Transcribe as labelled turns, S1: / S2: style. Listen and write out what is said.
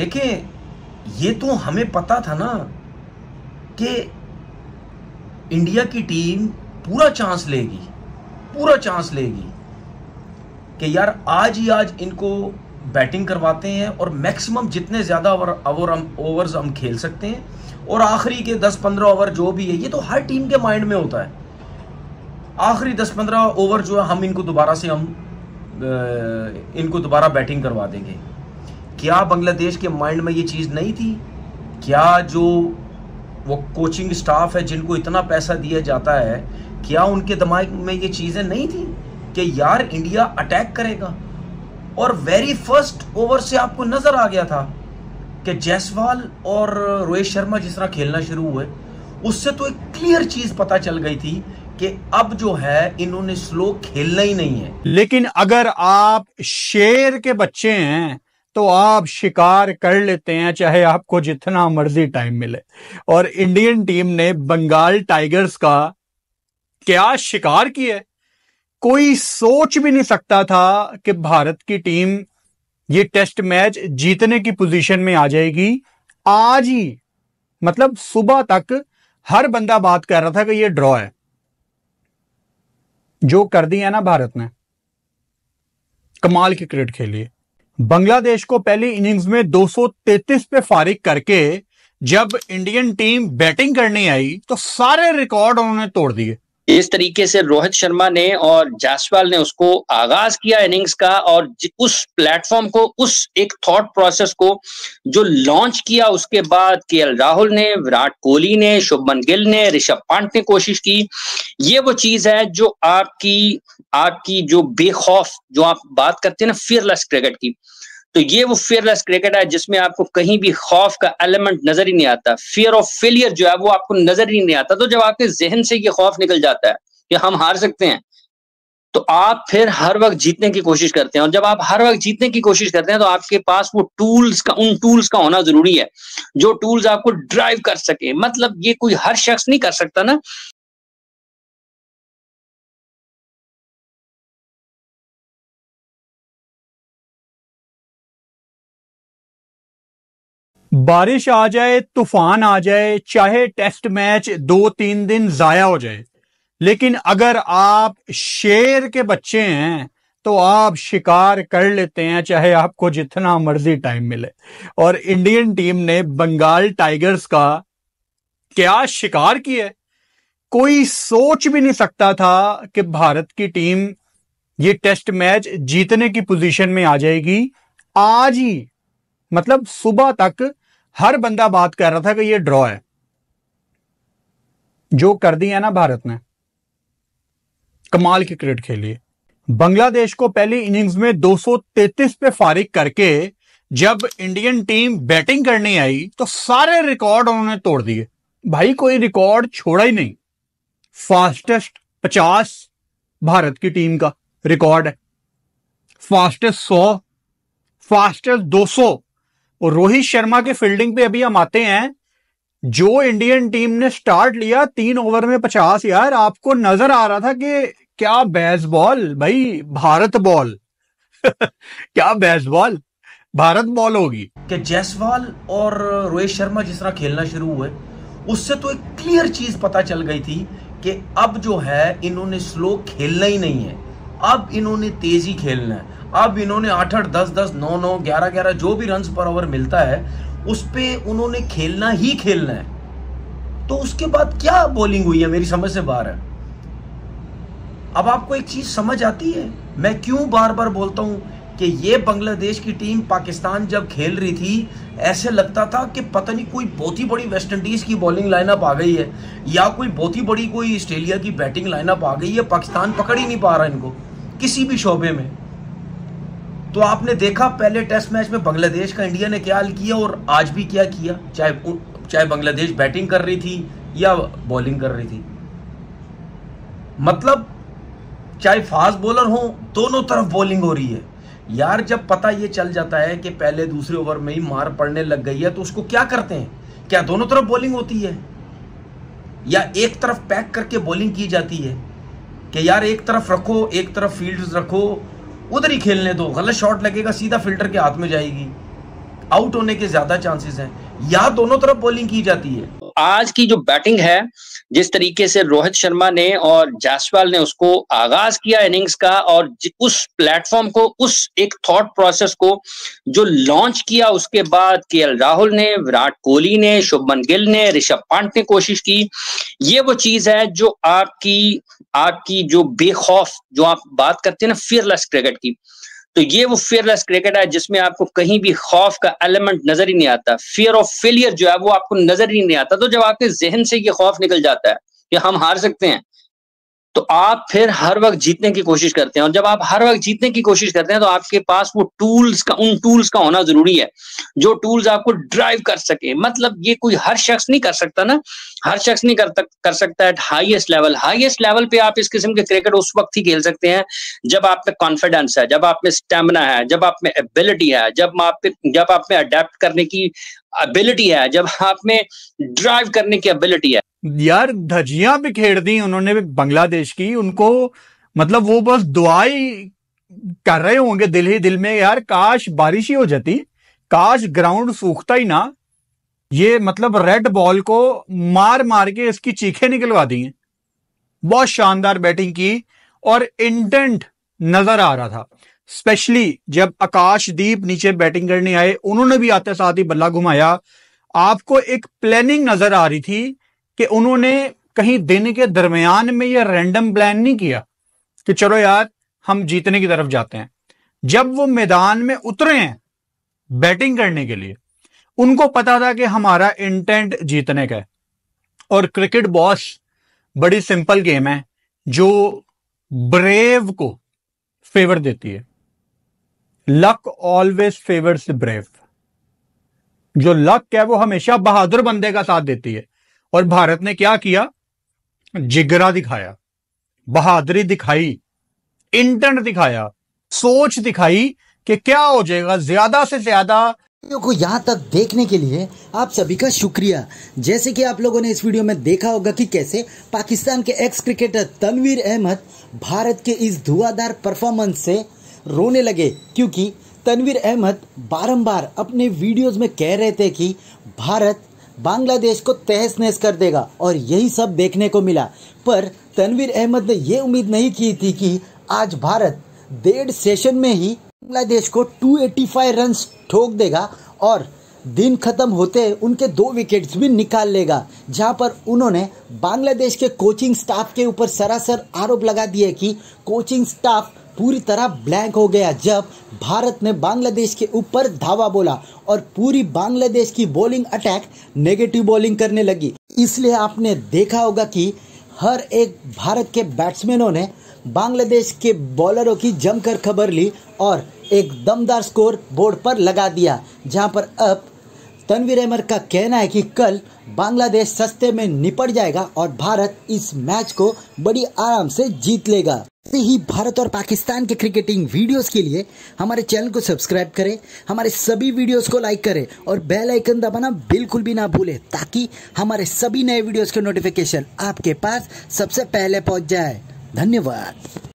S1: देखें ये तो हमें पता था ना कि इंडिया की टीम पूरा चांस लेगी पूरा चांस लेगी कि यार आज ही आज इनको बैटिंग करवाते हैं और मैक्सिमम जितने ज़्यादा ओवर ओवर हम ओवर्स हम खेल सकते हैं और आखिरी के 10-15 ओवर जो भी है ये तो हर टीम के माइंड में होता है आखिरी 10-15 ओवर जो है हम इनको दोबारा से हम इनको दोबारा बैटिंग करवा देंगे क्या बांग्लादेश के माइंड में ये चीज़ नहीं थी क्या जो वो कोचिंग स्टाफ है जिनको इतना पैसा दिया जाता है क्या उनके दिमाग में ये चीज़ें नहीं थी कि यार इंडिया अटैक करेगा और वेरी फर्स्ट ओवर से आपको नज़र आ गया था कि जयसवाल और रोहित शर्मा जिस तरह खेलना शुरू हुए उससे तो एक क्लियर चीज़ पता चल गई थी कि अब जो है इन्होंने स्लो खेलना ही नहीं है
S2: लेकिन अगर आप शेर के बच्चे हैं तो आप शिकार कर लेते हैं चाहे आपको जितना मर्जी टाइम मिले और इंडियन टीम ने बंगाल टाइगर्स का क्या शिकार किया कोई सोच भी नहीं सकता था कि भारत की टीम ये टेस्ट मैच जीतने की पोजीशन में आ जाएगी आज ही मतलब सुबह तक हर बंदा बात कर रहा था कि ये ड्रॉ है जो कर दिया ना भारत ने कमाल की क्रिकेट खेली है बांग्लादेश को पहली इनिंग्स में 233 पे फारिग करके जब इंडियन टीम बैटिंग करने आई तो सारे रिकॉर्ड उन्होंने तोड़ दिए
S3: इस तरीके से रोहित शर्मा ने और जायसवाल ने उसको आगाज किया इनिंग्स का और उस प्लेटफॉर्म को उस एक थॉट प्रोसेस को जो लॉन्च किया उसके बाद के राहुल ने विराट कोहली ने शुभमन गिल ने ऋषभ पांत ने कोशिश की ये वो चीज है जो आपकी आपकी जो बेखौफ जो आप बात करते हैं ना फियरलेस क्रिकेट की तो ये वो फियरलेस क्रिकेट है जिसमें आपको कहीं भी खौफ का एलिमेंट नजर ही नहीं आता फियर ऑफ फेलियर जो है वो आपको नजर ही नहीं आता तो जब आपके जहन से ये खौफ निकल जाता है कि हम हार सकते हैं तो आप फिर हर वक्त जीतने की कोशिश करते हैं और जब आप हर वक्त जीतने की कोशिश करते हैं तो आपके पास वो टूल्स का उन टूल्स का होना जरूरी है जो टूल्स आपको ड्राइव कर सके मतलब ये कोई हर शख्स नहीं कर सकता ना
S2: बारिश आ जाए तूफान आ जाए चाहे टेस्ट मैच दो तीन दिन जाया हो जाए लेकिन अगर आप शेर के बच्चे हैं तो आप शिकार कर लेते हैं चाहे आपको जितना मर्जी टाइम मिले और इंडियन टीम ने बंगाल टाइगर्स का क्या शिकार किया कोई सोच भी नहीं सकता था कि भारत की टीम ये टेस्ट मैच जीतने की पोजीशन में आ जाएगी आज ही मतलब सुबह तक हर बंदा बात कर रहा था कि ये ड्रॉ है जो कर दिया ना भारत ने कमाल की क्रिकेट खेली है बांग्लादेश को पहली इनिंग्स में 233 पे फारिग करके जब इंडियन टीम बैटिंग करने आई तो सारे रिकॉर्ड उन्होंने तोड़ दिए भाई कोई रिकॉर्ड छोड़ा ही नहीं फास्टेस्ट 50 भारत की टीम का रिकॉर्ड है फास्टेस्ट 100 फास्टेस्ट 200 और रोहित शर्मा के फील्डिंग पे अभी हम आते हैं जो इंडियन टीम ने स्टार्ट लिया तीन ओवर में पचास यार आपको नजर आ रहा था कि क्या बॉल भाई भारत बॉल क्या बॉल भारत बॉल होगी कि जयसवाल और रोहित शर्मा जिस तरह खेलना शुरू हुए उससे तो एक क्लियर चीज
S1: पता चल गई थी कि अब जो है इन्होंने स्लो खेलना ही नहीं है अब इन्होंने तेजी खेलना है अब इन्होंने आठ आठ दस दस नौ नौ ग्यारह ग्यारह जो भी रन पर ओवर मिलता है उस पर उन्होंने खेलना ही खेलना है तो उसके बाद क्या बॉलिंग हुई है मेरी समझ से बाहर है अब आपको एक चीज समझ आती है मैं क्यों बार बार बोलता हूं कि ये बांग्लादेश की टीम पाकिस्तान जब खेल रही थी ऐसे लगता था कि पता नहीं कोई बहुत ही बड़ी वेस्ट इंडीज की बॉलिंग लाइनअप आ गई है या कोई बहुत ही बड़ी कोई ऑस्ट्रेलिया की बैटिंग लाइनअप आ गई है पाकिस्तान पकड़ ही नहीं पा रहा इनको किसी भी शोबे में तो आपने देखा पहले टेस्ट मैच में बांग्लादेश का इंडिया ने क्या हल किया और आज भी क्या किया चाहे चाहे बांग्लादेश बैटिंग कर रही थी या बॉलिंग कर रही थी मतलब चाहे फास्ट बॉलर हो दोनों तरफ बॉलिंग हो रही है यार जब पता ये चल जाता है कि पहले दूसरे ओवर में ही मार पड़ने लग गई है तो उसको क्या करते हैं क्या दोनों तरफ बॉलिंग होती है या एक तरफ पैक करके बॉलिंग की जाती है कि यार एक तरफ रखो एक तरफ फील्ड रखो उधर ही खेलने दो गलत शॉट लगेगा सीधा फिल्टर के हाथ में जाएगी आउट होने के ज़्यादा चांसेस हैं या दोनों तरफ बॉलिंग की जाती
S3: है आज की जो बैटिंग है जिस तरीके से रोहित शर्मा ने और जायसवाल ने उसको आगाज किया इनिंग्स का और उस प्लेटफॉर्म को उस एक थॉट प्रोसेस को जो लॉन्च किया उसके बाद के राहुल ने विराट कोहली ने शुभमन गिल ने ऋषभ पांत ने कोशिश की ये वो चीज है जो आपकी आपकी जो बेखौफ जो आप बात करते हैं ना फियरलेस क्रिकेट की तो ये वो फियरलेस क्रिकेट है जिसमें आपको कहीं भी खौफ का एलिमेंट नजर ही नहीं आता फियर ऑफ फेलियर जो है वो आपको नजर ही नहीं आता तो जब आपके जहन से ये खौफ निकल जाता है कि हम हार सकते हैं तो आप फिर हर वक्त जीतने की कोशिश करते हैं और जब आप हर वक्त जीतने की कोशिश करते हैं तो आपके पास वो टूल्स का उन टूल्स का होना जरूरी है जो टूल्स आपको ड्राइव कर सके मतलब ये कोई हर शख्स नहीं कर सकता ना हर शख्स नहीं कर तक, कर सकता at highest level highest level पे आप इस किस्म के क्रिकेट उस वक्त ही खेल सकते हैं जब आप में कॉन्फिडेंस है जब आप में स्टेमिना है जब आप में एबिलिटी है जब आप जब आप में अडेप्ट करने की एबिलिटी है जब आप में ड्राइव करने की एबिलिटी है
S2: यार धजिया खेड़ दी उन्होंने बांग्लादेश की उनको मतलब वो बस दुआई कर रहे होंगे दिल ही दिल में यार काश बारिश ही हो जाती काश ग्राउंड सूखता ही ना ये मतलब रेड बॉल को मार मार के इसकी चीखे निकलवा दी बहुत शानदार बैटिंग की और इंटेंट नजर आ रहा था स्पेशली जब आकाशदीप नीचे बैटिंग करने आए उन्होंने भी आते साथ ही बल्ला घुमाया आपको एक प्लानिंग नजर आ रही थी कि उन्होंने कहीं दिन के दरमियान में यह रैंडम प्लान नहीं किया कि चलो यार हम जीतने की तरफ जाते हैं जब वो मैदान में उतरे हैं बैटिंग करने के लिए उनको पता था कि हमारा इंटेंट जीतने का है और क्रिकेट बॉस बड़ी सिंपल गेम है जो ब्रेव को फेवर देती है लक ऑलवेज फेवर्स ब्रेव जो लक है वो हमेशा बहादुर बंदे का साथ देती है और भारत ने क्या किया जिगरा दिखाया बहादुरी दिखाई इंटन दिखाया
S4: सोच दिखाई कि क्या हो जाएगा ज्यादा से ज्यादा को यहाँ तक देखने के लिए आप सभी का शुक्रिया जैसे कि आप लोगों ने इस वीडियो में देखा होगा कि कैसे पाकिस्तान के एक्स क्रिकेटर तनवीर अहमद भारत के इस धुआंधार परफॉर्मेंस से रोने लगे क्योंकि तनवीर अहमद बारंबार अपने वीडियोस में कह रहे थे कि भारत बांग्लादेश को तहस नहस कर देगा और यही सब देखने को मिला पर तनवीर अहमद ने यह उम्मीद नहीं की थी कि आज भारत डेढ़ सेशन में ही बांग्लादेश को 285 रन ठोक देगा और दिन खत्म होते उनके दो विकेट्स भी निकाल लेगा जहां पर उन्होंने बांग्लादेश के कोचिंग स्टाफ के ऊपर सरासर आरोप लगा दिए कि कोचिंग स्टाफ पूरी तरह ब्लैंक हो गया जब भारत ने बांग्लादेश के ऊपर धावा बोला और पूरी बांग्लादेश की बॉलिंग अटैक नेगेटिव बॉलिंग करने लगी इसलिए आपने देखा होगा कि हर एक भारत के बैट्समैनों ने बांग्लादेश के बॉलरों की जमकर खबर ली और एक दमदार स्कोर बोर्ड पर लगा दिया जहां पर अब तनवीर अहमद का कहना है कि कल बांग्लादेश सस्ते में निपट जाएगा और भारत इस मैच को बड़ी आराम से जीत लेगा ही भारत और पाकिस्तान के क्रिकेटिंग वीडियोस के लिए हमारे चैनल को सब्सक्राइब करें हमारे सभी वीडियोस को लाइक करें और बेल आइकन दबाना बिल्कुल भी ना भूलें ताकि हमारे सभी नए वीडियोस के नोटिफिकेशन आपके पास सबसे पहले पहुंच जाए धन्यवाद